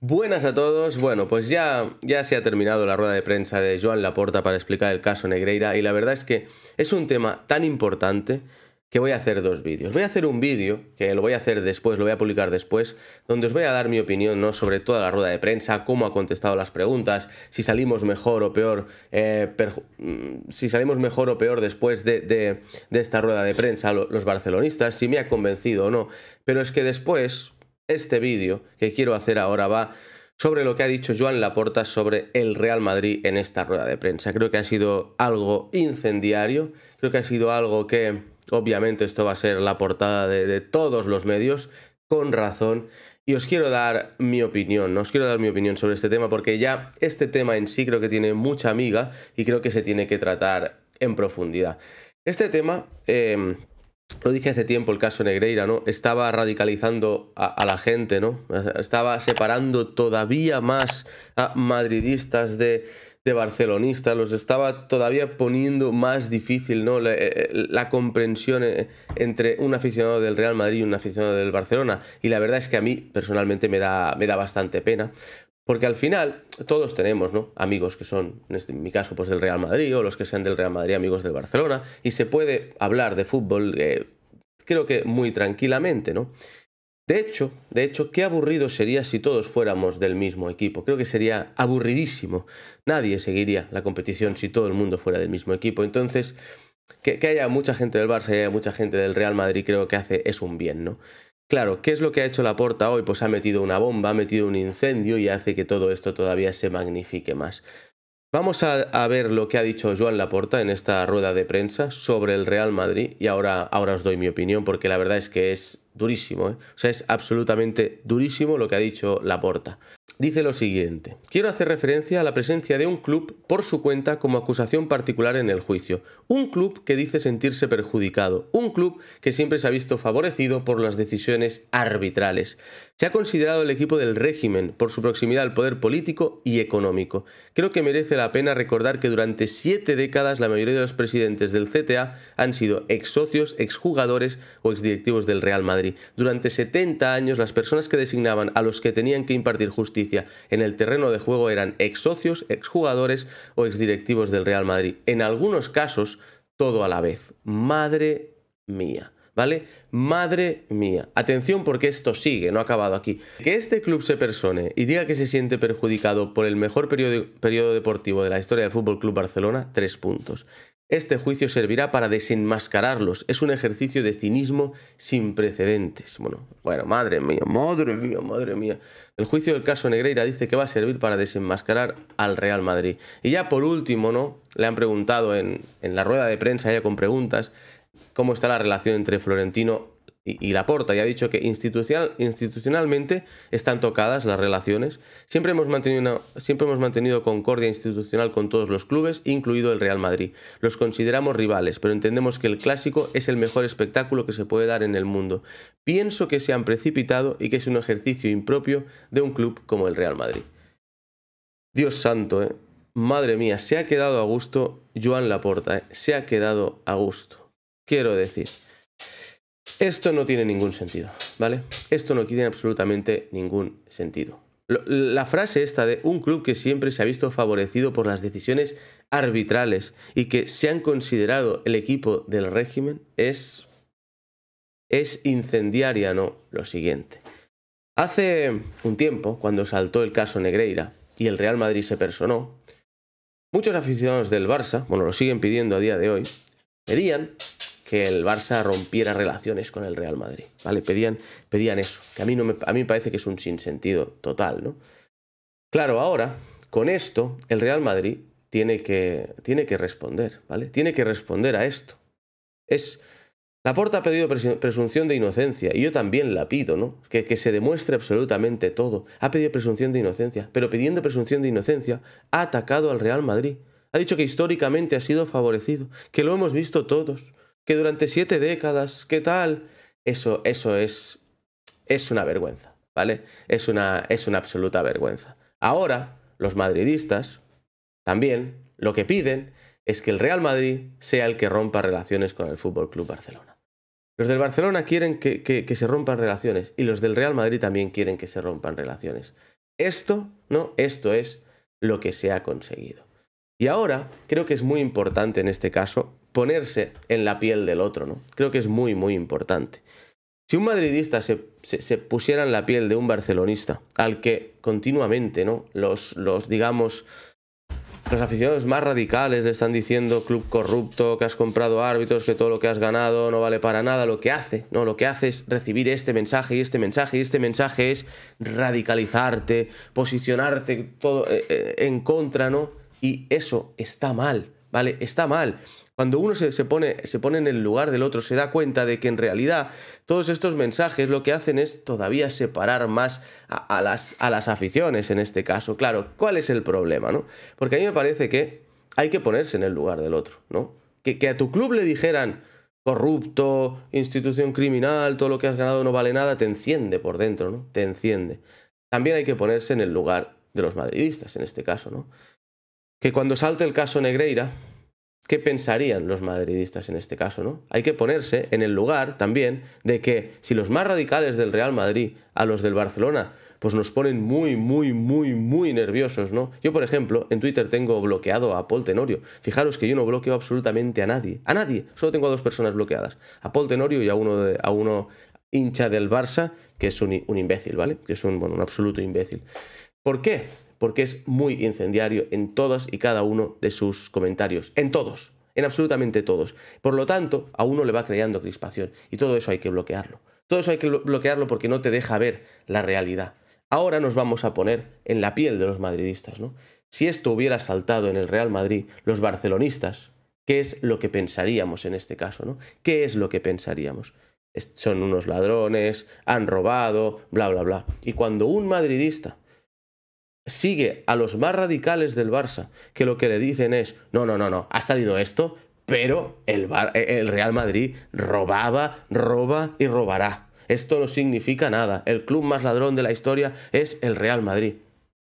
Buenas a todos. Bueno, pues ya, ya se ha terminado la rueda de prensa de Joan Laporta para explicar el caso Negreira y la verdad es que es un tema tan importante que voy a hacer dos vídeos. Voy a hacer un vídeo, que lo voy a hacer después, lo voy a publicar después, donde os voy a dar mi opinión ¿no? sobre toda la rueda de prensa, cómo ha contestado las preguntas, si salimos mejor o peor, eh, mm, si salimos mejor o peor después de, de, esta rueda de prensa, los barcelonistas, si me ha convencido o no. Pero es que después, este vídeo que quiero hacer ahora va sobre lo que ha dicho Joan Laporta sobre el Real Madrid en esta rueda de prensa. Creo que ha sido algo incendiario, creo que ha sido algo que obviamente esto va a ser la portada de, todos los medios, con razón, y os quiero dar mi opinión, ¿no? os quiero dar mi opinión sobre este tema porque ya este tema en sí creo que tiene mucha amiga y creo que se tiene que tratar en profundidad. Este tema... Eh, lo dije hace tiempo el caso Negreira, ¿no? Estaba radicalizando a, la gente, ¿no? Estaba separando todavía más a madridistas de, barcelonistas, los estaba todavía poniendo más difícil ¿no? la, eh, comprensión eh, entre un aficionado del Real Madrid y un aficionado del Barcelona. Y la verdad es que a mí personalmente me da, me da bastante pena, porque al final todos tenemos, ¿no? Amigos que son, este, en, mi caso, pues del Real Madrid o los que sean del Real Madrid, amigos del Barcelona, y se puede hablar de fútbol, eh, creo que muy tranquilamente, ¿no? De hecho, de hecho, qué aburrido sería si todos fuéramos del mismo equipo. Creo que sería aburridísimo. Nadie seguiría la competición si todo el mundo fuera del mismo equipo. Entonces, que, haya mucha gente del Barça y haya mucha gente del Real Madrid, creo que hace es un bien, ¿no? Claro, ¿qué es lo que ha hecho la hoy? Pues ha metido una bomba, ha metido un incendio y hace que todo esto todavía se magnifique más. Vamos a, ver lo que ha dicho Joan Laporta en esta rueda de prensa sobre el Real Madrid y ahora, ahora os doy mi opinión porque la verdad es que es durísimo, ¿eh? o sea, es absolutamente durísimo lo que ha dicho Laporta dice lo siguiente. Quiero hacer referencia a la presencia de un club por su cuenta como acusación particular en el juicio. Un club que dice sentirse perjudicado. Un club que siempre se ha visto favorecido por las decisiones arbitrales. Se ha considerado el equipo del régimen por su proximidad al poder político y económico. Creo que merece la pena recordar que durante siete décadas la mayoría de los presidentes del CTA han sido ex socios, jugadores o ex directivos del Real Madrid. Durante 70 años las personas que designaban a los que tenían que impartir justicia en el terreno de juego eran ex socios, jugadores o ex directivos del Real Madrid. En algunos casos, todo a la vez. Madre mía. ¿vale? Madre mía. Atención porque esto sigue, no ha acabado aquí. Que este club se persone y diga que se siente perjudicado por el mejor periodo, deportivo de la historia del Fútbol Club Barcelona, tres puntos. Este juicio servirá para desenmascararlos. Es un ejercicio de cinismo sin precedentes. Bueno, bueno, madre mía, madre mía, madre mía. El juicio del caso Negreira dice que va a servir para desenmascarar al Real Madrid. Y ya por último, ¿no? Le han preguntado en, en la rueda de prensa, ya con preguntas, cómo está la relación entre Florentino y, Laporta. Y ha dicho que institucionalmente están tocadas las relaciones. Siempre hemos, mantenido concordia institucional con todos los clubes, incluido el Real Madrid. Los consideramos rivales, pero entendemos que el clásico es el mejor espectáculo que se puede dar en el mundo. Pienso que se han precipitado y que es un ejercicio impropio de un club como el Real Madrid. Dios santo, eh. Madre mía, se ha quedado a gusto Joan Laporta, eh. se ha quedado a gusto. Quiero decir, esto no tiene ningún sentido, ¿vale? Esto no tiene absolutamente ningún sentido. La frase esta de un club que siempre se ha visto favorecido por las decisiones arbitrales y que se han considerado el equipo del régimen es es incendiaria, no, lo siguiente. Hace un tiempo, cuando saltó el caso Negreira y el Real Madrid se personó, muchos aficionados del Barça, bueno, lo siguen pidiendo a día de hoy, pedían que el Barça rompiera relaciones con el Real Madrid, ¿vale? Pedían, pedían eso, que a mí, no me, a mí parece que es un sinsentido total, ¿no? Claro, ahora, con esto, el Real Madrid tiene que, tiene que responder, ¿vale? Tiene que responder a esto. Es... Porta ha pedido presunción de inocencia, y yo también la pido, ¿no? que, se demuestre absolutamente todo. Ha pedido presunción de inocencia, pero pidiendo presunción de inocencia, ha atacado al Real Madrid. Ha dicho que históricamente ha sido favorecido, que lo hemos visto todos, que durante siete décadas, ¿qué tal? Eso, eso es, es una vergüenza, ¿vale? Es una, es una absoluta vergüenza. Ahora, los madridistas también lo que piden es que el Real Madrid sea el que rompa relaciones con el Fútbol Club Barcelona. Los del Barcelona quieren que, que se rompan relaciones y los del Real Madrid también quieren que se rompan relaciones. Esto, no, esto es lo que se ha conseguido. Y ahora creo que es muy importante en este caso ponerse en la piel del otro, ¿no? Creo que es muy, muy importante. Si un madridista se, pusiera en la piel de un barcelonista, al que continuamente, ¿no? Los, los, digamos, los aficionados más radicales le están diciendo club corrupto, que has comprado árbitros, que todo lo que has ganado no vale para nada, lo que hace, no, lo que hace es recibir este mensaje y este mensaje y este mensaje es radicalizarte, posicionarte todo eh, eh, en contra, ¿no? Y eso está mal, ¿vale? Está mal. Cuando uno se, pone, en el lugar del otro, se da cuenta de que en realidad todos estos mensajes lo que hacen es todavía separar más a, las, aficiones en este caso. Claro, ¿cuál es el problema? ¿no? Porque a mí me parece que hay que ponerse en el lugar del otro, ¿no? Que, que a tu club le dijeran corrupto, institución criminal, todo lo que has ganado no vale nada, te enciende por dentro, ¿no? Te enciende. También hay que ponerse en el lugar de los madridistas, en este caso, ¿no? Que cuando salte el caso Negreira, ¿Qué pensarían los madridistas en este caso, no? Hay que ponerse en el lugar también de que si los más radicales del Real Madrid a los del Barcelona pues nos ponen muy, muy, muy, muy nerviosos, ¿no? Yo, por ejemplo, en Twitter tengo bloqueado a Paul Tenorio. Fijaros que yo no bloqueo absolutamente a nadie, a nadie. Solo tengo a dos personas bloqueadas, a Paul Tenorio y a uno, de, a uno hincha del Barça, que es un, imbécil, ¿vale? Que es un, un absoluto imbécil. ¿Por qué? porque es muy incendiario en todas y cada uno de sus comentarios, en todos, en absolutamente todos. Por lo tanto, a uno le va creando crispación y todo eso hay que bloquearlo. Todo eso hay que bloquearlo porque no te deja ver la realidad. Ahora nos vamos a poner en la piel de los madridistas, ¿no? Si esto hubiera saltado en el Real Madrid, los barcelonistas, ¿qué es lo que pensaríamos en este caso, ¿no? ¿Qué es lo que pensaríamos? son unos ladrones, han robado, bla, bla, bla. Y cuando un madridista sigue a los más radicales del Barça, que lo que le dicen es, no, no, no, no, ha salido esto, pero el, el Real Madrid robaba, roba y robará. Esto no significa nada. El club más ladrón de la historia es el Real Madrid.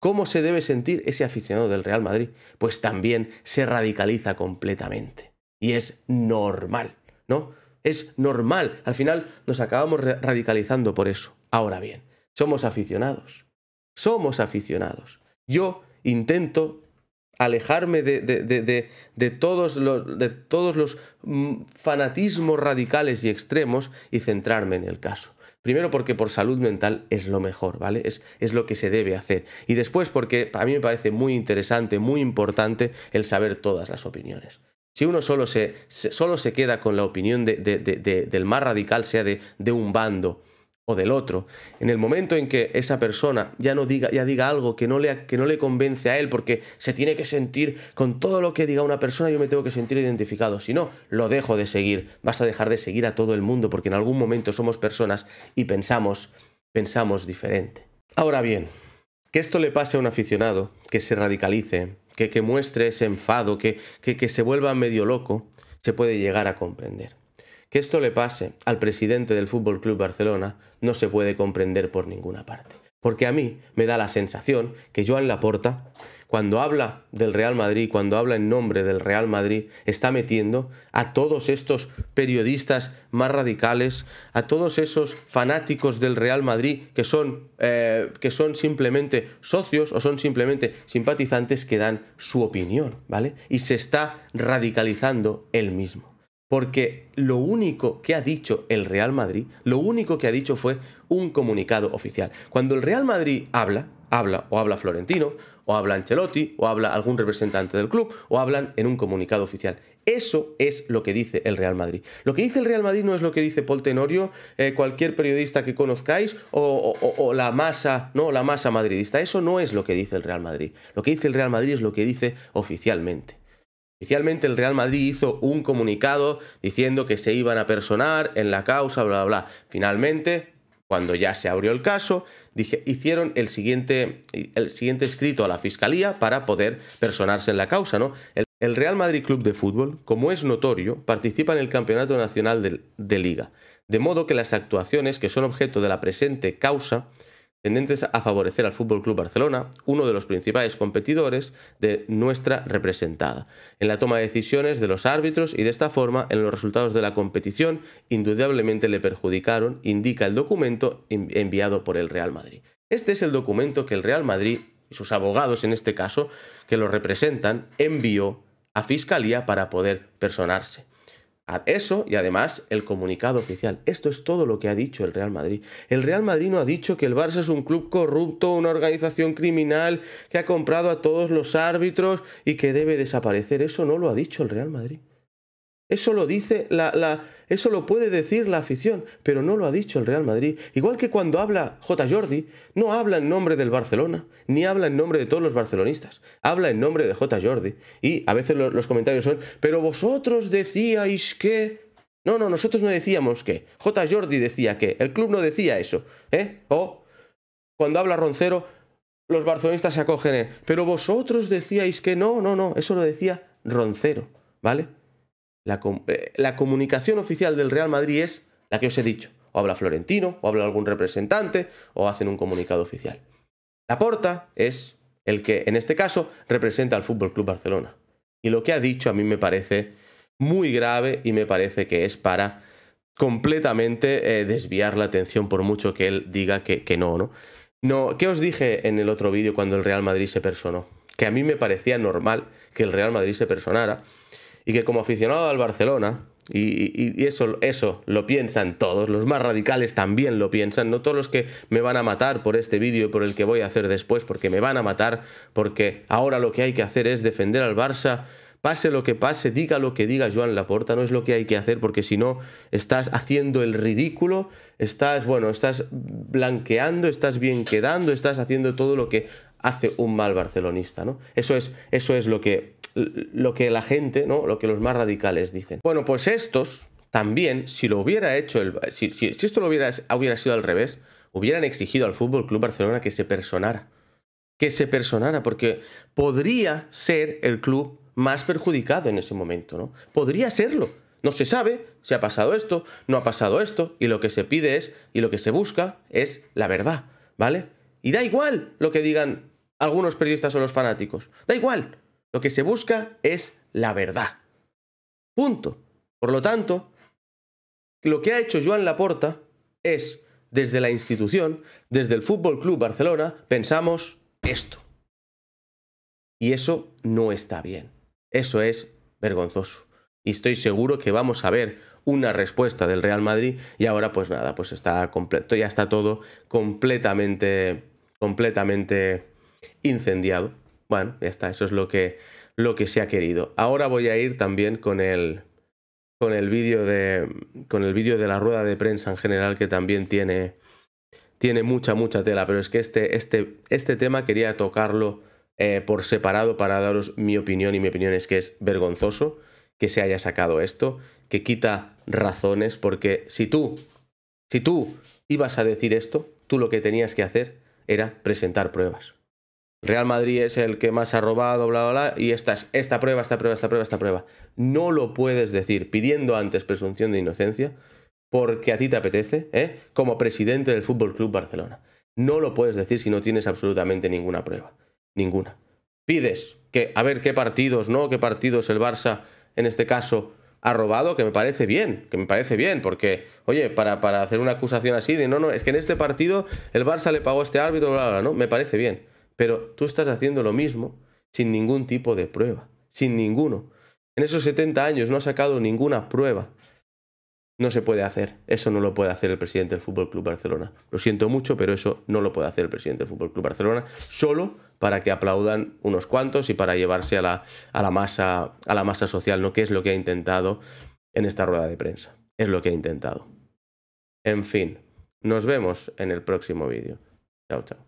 ¿Cómo se debe sentir ese aficionado del Real Madrid? Pues también se radicaliza completamente. Y es normal, ¿no? Es normal. Al final nos acabamos radicalizando por eso. Ahora bien, somos aficionados somos aficionados. Yo intento alejarme de, de, todos los, mm, fanatismos radicales y extremos y centrarme en el caso. Primero porque por salud mental es lo mejor, ¿vale? Es, lo que se debe hacer. Y después porque a mí me parece muy interesante, muy importante el saber todas las opiniones. Si uno solo solo se queda con la opinión del más radical, sea de un bando, o del otro. En el momento en que esa persona ya no diga, ya diga algo que no, le, que no le convence a él, porque se tiene que sentir con todo lo que diga una persona, yo me tengo que sentir identificado. Si no, lo dejo de seguir. Vas a dejar de seguir a todo el mundo, porque en algún momento somos personas y pensamos, pensamos diferente. Ahora bien, que esto le pase a un aficionado, que se radicalice, que, que muestre ese enfado, que, que se vuelva medio loco, se puede llegar a comprender. Que esto le pase al presidente del Fútbol Club Barcelona no se puede comprender por ninguna parte. Porque a mí me da la sensación que Joan Laporta, cuando habla del Real Madrid, cuando habla en nombre del Real Madrid, está metiendo a todos estos periodistas más radicales, a todos esos fanáticos del Real Madrid que son, eh, que son simplemente socios o son simplemente simpatizantes que dan su opinión, ¿vale? Y se está radicalizando él mismo. Porque lo único que ha dicho el Real Madrid, lo único que ha dicho fue un comunicado oficial. Cuando el Real Madrid habla, habla o habla Florentino, o habla Ancelotti, o habla algún representante del club, o hablan en un comunicado oficial. Eso es lo que dice el Real Madrid. Lo que dice el Real Madrid no es lo que dice Paul Tenorio, eh, cualquier periodista que conozcáis, o, o, la masa, no, la masa madridista. Eso no es lo que dice el Real Madrid. Lo que dice el Real Madrid es lo que dice oficialmente. Inicialmente el Real Madrid hizo un comunicado diciendo que se iban a personar en la causa, bla, bla, bla. Finalmente, cuando ya se abrió el caso, hicieron el siguiente, el siguiente escrito a la Fiscalía para poder personarse en la causa, ¿no? El, Real Madrid Club de Fútbol, como es notorio, participa en el Campeonato Nacional de Liga, de modo que las actuaciones que son objeto de la presente causa tendentes a favorecer al Fútbol Club Barcelona, uno de los principales competidores de nuestra representada, en la toma de decisiones de los árbitros y de esta forma en los resultados de la competición indudablemente le perjudicaron, indica el documento enviado por el Real Madrid. Este es el documento que el Real Madrid y sus abogados en este caso, que lo representan, envió a Fiscalía para poder personarse. Eso y además el comunicado oficial. Esto es todo lo que ha dicho el Real Madrid. El Real Madrid no ha dicho que el Barça es un club corrupto, una organización criminal que ha comprado a todos los árbitros y que debe desaparecer. Eso no lo ha dicho el Real Madrid. Eso lo dice la, eso lo puede decir la afición, pero no lo ha dicho el Real Madrid. Igual que cuando habla J. Jordi, no habla en nombre del Barcelona, ni habla en nombre de todos los barcelonistas, habla en nombre de J. Jordi. Y a veces los, comentarios son, pero vosotros decíais que... No, no, nosotros no decíamos que. J. Jordi decía que. El club no decía eso. ¿eh? O cuando habla Roncero, los barcelonistas se acogen. Pero vosotros decíais que no, no, no. Eso lo decía Roncero. ¿Vale? Eh, la, comunicación oficial del Real Madrid es la que os he dicho. O habla Florentino, o habla algún representante, o hacen un comunicado oficial. La porta es el que, en este caso, representa al Fútbol Club Barcelona. Y lo que ha dicho a mí me parece muy grave y me parece que es para completamente eh, desviar la atención por mucho que él diga que, que, no, ¿no? No, ¿qué os dije en el otro vídeo cuando el Real Madrid se personó? Que a mí me parecía normal que el Real Madrid se personara y que como aficionado al Barcelona, y, eso, eso lo piensan todos, los más radicales también lo piensan, no todos los que me van a matar por este vídeo, y por el que voy a hacer después, porque me van a matar, porque ahora lo que hay que hacer es defender al Barça, pase lo que pase, diga lo que diga Joan Laporta, no es lo que hay que hacer, porque si no estás haciendo el ridículo, estás, bueno, estás blanqueando, estás bien quedando, estás haciendo todo lo que hace un mal barcelonista, ¿no? Eso es, eso es lo que lo que la gente, ¿no? Lo que los más radicales dicen. Bueno, pues estos también, si lo hubiera hecho, el, si, esto lo hubiera, hubiera sido al revés, hubieran exigido al Fútbol Club Barcelona que se personara. Que se personara, porque podría ser el club más perjudicado en ese momento, ¿no? Podría serlo. No se sabe si ha pasado esto, no ha pasado esto, y lo que se pide es, y lo que se busca es la verdad, ¿vale? Y da igual lo que digan algunos periodistas o los fanáticos. Da igual. Lo que se busca es la verdad. Punto. Por lo tanto, lo que ha hecho Joan Laporta es, desde la institución, desde el Fútbol Club Barcelona, pensamos esto. Y eso no está bien. Eso es vergonzoso. Y estoy seguro que vamos a ver una respuesta del Real Madrid y ahora pues nada, pues está completo, ya está todo completamente completamente incendiado. Bueno, ya está, eso es lo que, lo que se ha querido. Ahora voy a ir también con el, con el vídeo de, con el vídeo de la rueda de prensa en general que también tiene, tiene mucha, mucha tela, pero es que este, este, este tema quería tocarlo eh, por separado para daros mi opinión y mi opinión es que es vergonzoso que se haya sacado esto, que quita razones, porque si tú, si tú ibas a decir esto, tú lo que tenías que hacer era presentar pruebas. Real Madrid es el que más ha robado, bla, bla, bla, y esta, esta prueba, esta prueba, esta prueba, esta prueba. No lo puedes decir pidiendo antes presunción de inocencia, porque a ti te apetece, ¿eh? como presidente del Fútbol Club Barcelona. No lo puedes decir si no tienes absolutamente ninguna prueba. Ninguna. Pides que, a ver qué partidos, ¿no? ¿Qué partidos el Barça, en este caso, ha robado? Que me parece bien, que me parece bien, porque, oye, para, para hacer una acusación así de no, no, es que en este partido el Barça le pagó a este árbitro, bla, bla, bla, ¿no? Me parece bien pero tú estás haciendo lo mismo sin ningún tipo de prueba, sin ninguno. En esos 70 años no ha sacado ninguna prueba. No se puede hacer, eso no lo puede hacer el presidente del Fútbol Club Barcelona. Lo siento mucho, pero eso no lo puede hacer el presidente del Fútbol Club Barcelona, solo para que aplaudan unos cuantos y para llevarse a la, masa, a la masa social, ¿no? Que es lo que ha intentado en esta rueda de prensa. Es lo que ha intentado. En fin, nos vemos en el próximo vídeo. Chao, chao.